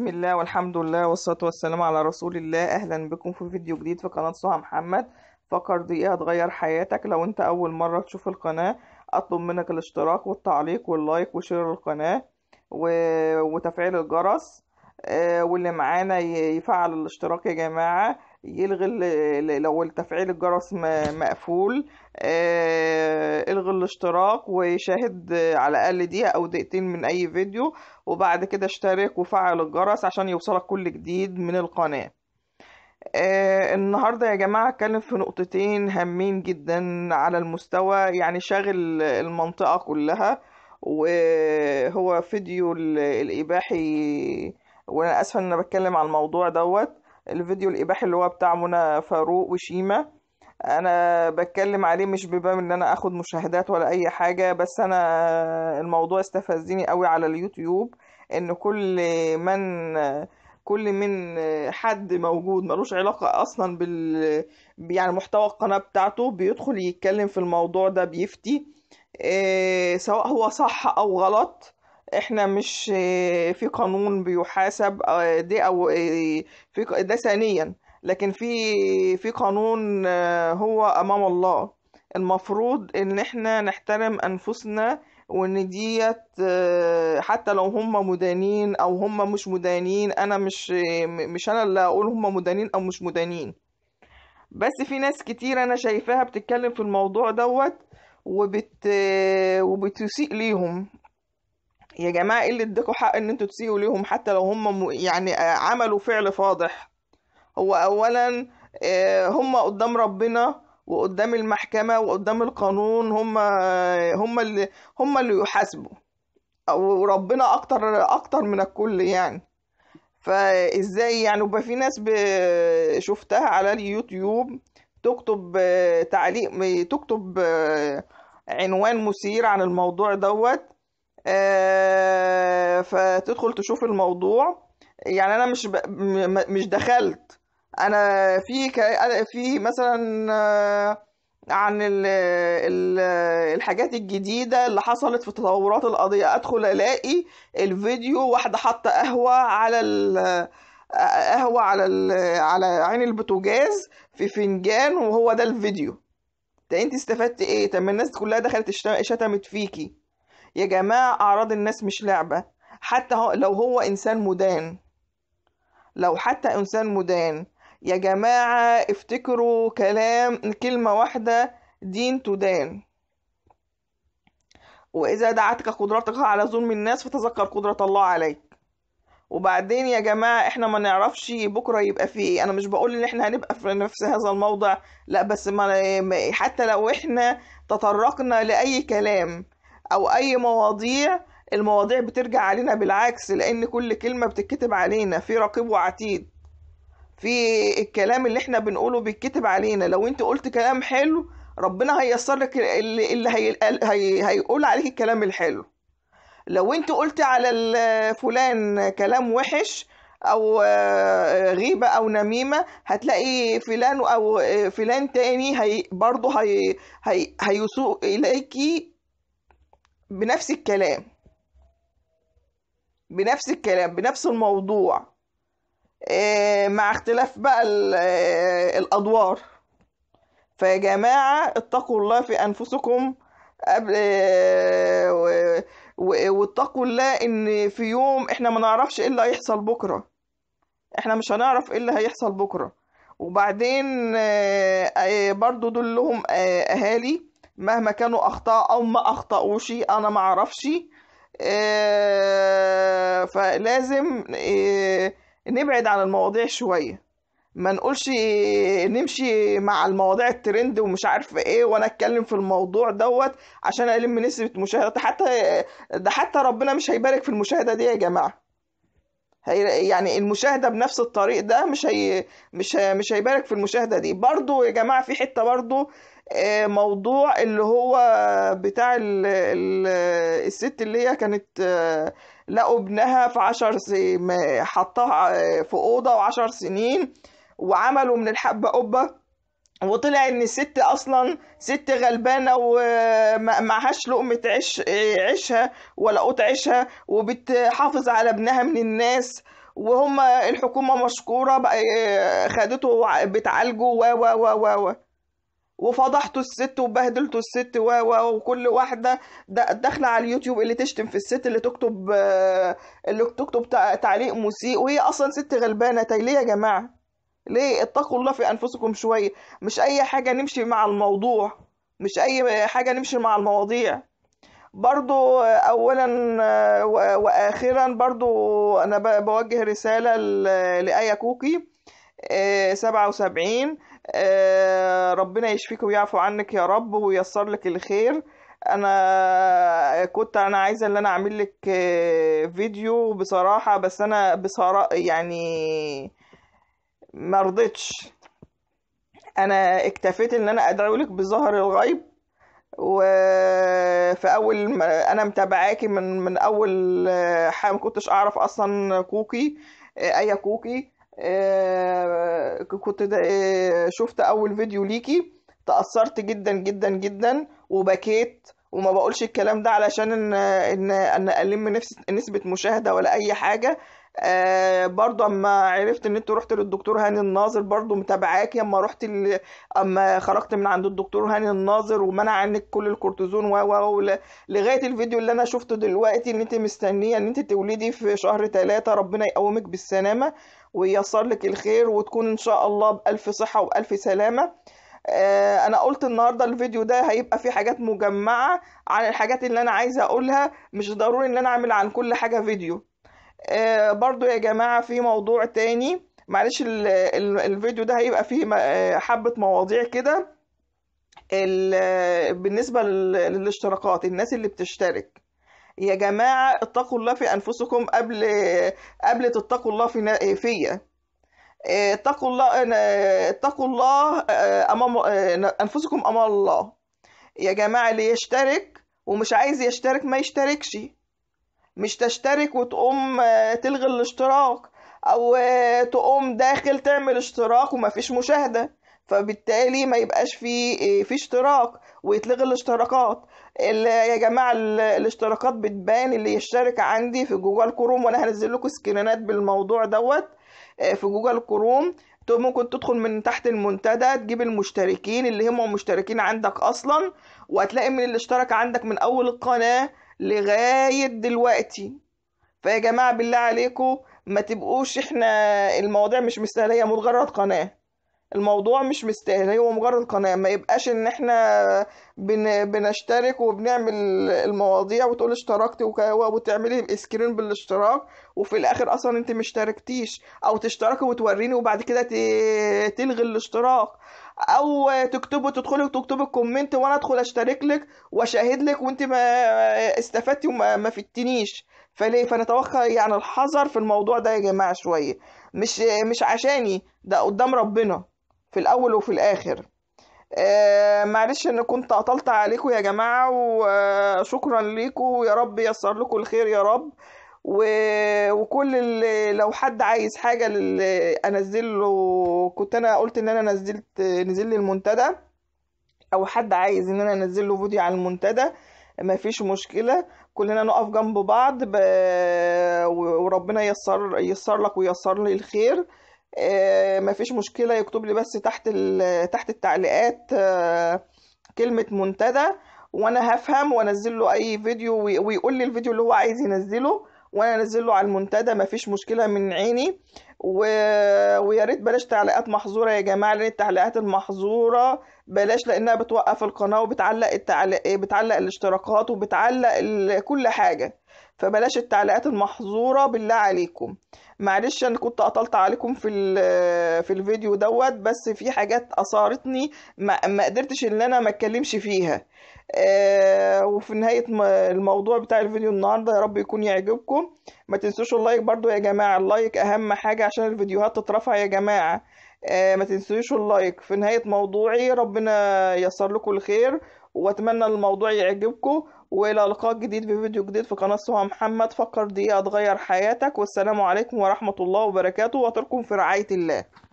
بسم الله والحمد لله والصلاة والسلام على رسول الله أهلا بكم في فيديو جديد في قناة سهى محمد فقر دقيقة إيه هتغير حياتك لو انت أول مرة تشوف القناة أطلب منك الاشتراك والتعليق واللايك وشير القناة و... وتفعيل الجرس آه، واللي معانا يفعل الاشتراك يا جماعة يلغي لو التفعيل الجرس مقفول آه، الغي الاشتراك وشاهد على الاقل دقيقه او دقيقتين من اي فيديو وبعد كده اشترك وفعل الجرس عشان يوصلك كل جديد من القناه آه، النهارده يا جماعه اتكلم في نقطتين هامين جدا على المستوى يعني شاغل المنطقه كلها وهو فيديو الاباحي وانا اسفه ان انا بتكلم على الموضوع دوت الفيديو الاباحي اللي هو بتاع منى فاروق وشيما انا بتكلم عليه مش بباب ان انا اخد مشاهدات ولا اي حاجه بس انا الموضوع استفزني قوي على اليوتيوب ان كل من كل من حد موجود ملوش علاقة أصلا بال يعني محتوى القناة بتاعته بيدخل يتكلم في الموضوع ده بيفتي إيه سواء هو صح أو غلط احنا مش آه، في قانون بيحاسب آه، دي او آه، في ده ثانيا لكن في في قانون هو امام الله المفروض ان احنا نحترم انفسنا وان ديت حتى لو هم مدانين او هم مش مدانين انا مش مش انا اللي اقول هم مدانين او مش مدانين بس في ناس كتير انا شايفاها بتتكلم في الموضوع دوت وبت وبتسيء ليهم يا جماعة ايه اللي اديكوا حق ان انتوا تسيئوا ليهم حتى لو هم يعني آه، عملوا فعل فاضح هو اولا آه، هم قدام ربنا وقدام المحكمة وقدام القانون هم آه، هم اللي هم اللي يحاسبوا وربنا اكتر اكتر من الكل يعني فازاي يعني وبقى في ناس شفتها على اليوتيوب تكتب تعليق تكتب عنوان مثير عن الموضوع دوت آه، فتدخل تشوف الموضوع يعني انا مش ب... مش دخلت انا في ك... في مثلا آه، عن ال ال الحاجات الجديدة اللي حصلت في تطورات القضية أدخل ألاقي الفيديو واحدة حاطة قهوة على ال قهوة على ال على عين البوتاجاز في فنجان وهو ده الفيديو ده انت استفدت ايه طب الناس كلها دخلت شتمت فيكي يا جماعة أعراض الناس مش لعبة حتى لو هو إنسان مدان لو حتى إنسان مدان يا جماعة افتكروا كلام كلمة واحدة دين تدان وإذا دعتك قدرتك على ظلم الناس فتذكر قدرة الله عليك وبعدين يا جماعة احنا ما نعرفش بكرة يبقى في ايه انا مش بقول ان احنا هنبقى في نفس هذا الموضع لا بس ما حتى لو احنا تطرقنا لأي كلام او اي مواضيع المواضيع بترجع علينا بالعكس لان كل كلمه بتتكتب علينا في رقيب وعتيد في الكلام اللي احنا بنقوله بيتكتب علينا لو انت قلت كلام حلو ربنا هيسر لك اللي, اللي هي... هي... هيقول عليك الكلام الحلو لو انت قلت على فلان كلام وحش او آه، غيبه او نميمه هتلاقي فلان او آه، فلان تاني هي برضه هي هي هيسوء اليكي بنفس الكلام بنفس الكلام بنفس الموضوع آه، مع اختلاف بقى آه، الأدوار فيا جماعة اتقوا الله في أنفسكم قبل آه، واتقوا الله ان في يوم احنا ما نعرفش ايه اللي هيحصل بكره احنا مش هنعرف ايه اللي هيحصل بكره وبعدين برضو دول لهم اهالي مهما كانوا اخطاء او ما اخطاوش انا ما اعرفش آه، فلازم آه، نبعد عن المواضيع شويه ما نقولش آه، نمشي مع المواضيع الترند ومش عارف ايه وانا اتكلم في الموضوع دوت عشان الم نسبه مشاهدات حتى ده حتى ربنا مش هيبارك في المشاهده دي يا جماعه هي يعني المشاهده بنفس الطريق ده مش هي مش مش هيبارك في المشاهده دي برضو يا جماعه في حته برضو آه، موضوع اللي هو بتاع ال ال الست اللي هي كانت آه، لقوا ابنها في عشر سنين حطها آه، في أوضة وعشر سنين وعملوا من الحبة قبة وطلع ان الست اصلا ست غلبانه ومعهاش لقمه عيش عيشها ولا قوت عيشها وبتحافظ على ابنها من الناس وهم الحكومه مشكوره خدته بتعالجه و و و و وفضحتوا الست وبهدلتوا الست و و وكل واحده داخله على اليوتيوب اللي تشتم في الست اللي تكتب آه، اللي تكتب تعليق مسيء وهي اصلا ست غلبانه طيب ليه يا جماعه ليه اتقوا الله في انفسكم شويه مش اي حاجه نمشي مع الموضوع مش اي حاجه نمشي مع المواضيع برضو آه، اولا آه، واخرا برضو انا بوجه رساله لايا كوكي 77 آه، ربنا يشفيك ويعفو عنك يا رب وييسر لك الخير انا كنت انا عايزه ان انا اعمل لك آه، فيديو بصراحه بس انا بصراحه يعني ما رضيتش انا اكتفيت ان انا ادعو لك بظهر الغيب وفي اول ما انا متابعاكي من من اول حاجه ما كنتش اعرف اصلا كوكي آه، اي كوكي آه، كنت آه، شفت اول فيديو ليكي تأثرت جدا جدا جدا وبكيت وما بقولش الكلام ده علشان ان ان, الم نفسي نسبه مشاهده ولا اي حاجه آه برضو اما عرفت ان انت رحت للدكتور هاني الناظر برضو متابعاكي اما رحت ال... اما خرجت من عند الدكتور هاني الناظر ومنع عنك كل الكورتيزون و و و لغايه الفيديو اللي انا شفته دلوقتي ان انت مستنيه ان انت تولدي في شهر ثلاثة ربنا يقومك بالسلامه ويصل لك الخير وتكون ان شاء الله بالف صحه والف سلامه آه، انا قلت النهارده الفيديو ده هيبقى فيه حاجات مجمعه عن الحاجات اللي انا عايزه اقولها مش ضروري ان انا اعمل عن كل حاجه فيديو آه، برضو يا جماعة في موضوع تاني معلش الفيديو ده هيبقى فيه آه، حبة مواضيع كده آه، بالنسبة للاشتراكات الناس اللي بتشترك يا جماعة اتقوا الله في أنفسكم قبل قبل تتقوا الله في فيا اتقوا الله اتقوا الله أمام أنفسكم أمام الله يا جماعة اللي يشترك ومش عايز يشترك ما يشتركش مش تشترك وتقوم آه، تلغي الاشتراك او آه، تقوم داخل تعمل اشتراك ومفيش مشاهده فبالتالي ما يبقاش في آه، في اشتراك ويتلغي الاشتراكات يا جماعه الاشتراكات بتبان اللي يشترك عندي في جوجل كروم وانا هنزل لكم سكرينات بالموضوع دوت في جوجل كروم ممكن تدخل من تحت المنتدى تجيب المشتركين اللي هم مشتركين عندك اصلا وهتلاقي من اللي اشترك عندك من اول القناه لغاية دلوقتي فيا جماعة بالله عليكم ما تبقوش احنا المواضيع مش مستاهلة هي مجرد قناة الموضوع مش مستاهل هو مجرد قناة ما يبقاش ان احنا بن... بنشترك وبنعمل المواضيع وتقول اشتركت وتعملي سكرين بالاشتراك وفي الاخر اصلا انت مشتركتيش او تشتركي وتوريني وبعد كده ت... تلغي الاشتراك او تكتبوا تدخلوا وتكتبي الكومنت وانا ادخل اشترك لك واشاهد لك وانت ما استفدتي وما ما فدتنيش فليه فنتوقع يعني الحذر في الموضوع ده يا جماعه شويه مش مش عشاني ده قدام ربنا في الأول وفي الآخر آه معلش ان كنت اطلت عليكم يا جماعة وشكرا آه، لكم يا رب ييسر لكم الخير يا رب و... وكل اللي لو حد عايز حاجة اللي انزل له كنت انا قلت ان انا نزلت نزل لي المنتدى او حد عايز ان انا انزل له فيديو على المنتدى مفيش مشكلة كلنا نقف جنب بعض ب... وربنا ييسر ييسر لك وييسر لي الخير آه، ما فيش مشكله يكتب لي بس تحت تحت التعليقات آه، كلمه منتدى وانا هفهم وانزل له اي فيديو ويقول لي الفيديو اللي هو عايز ينزله وانا انزل له على المنتدى ما فيش مشكله من عيني و... ويا ريت بلاش تعليقات محظوره يا جماعه لان التعليقات المحظوره بلاش لانها بتوقف القناه وبتعلق التعليق آه، بتعلق الاشتراكات وبتعلق ال... كل حاجه فبلاش التعليقات المحظوره بالله عليكم معلش انا كنت قطلت عليكم في آه، في الفيديو دوت بس في حاجات اثارتني ما, ما قدرتش ان انا ما اتكلمش فيها آه وفي نهاية الموضوع بتاع الفيديو النهاردة يا رب يكون يعجبكم ما تنسوش اللايك برضو يا جماعة اللايك اهم حاجة عشان الفيديوهات تترفع يا جماعة آه ما تنسوش اللايك في نهاية موضوعي ربنا يسر لكم الخير واتمنى الموضوع يعجبكم والى لقاء جديد في فيديو جديد في قناه سهى محمد فكر دقيقه تغير حياتك والسلام عليكم ورحمه الله وبركاته واترككم في رعايه الله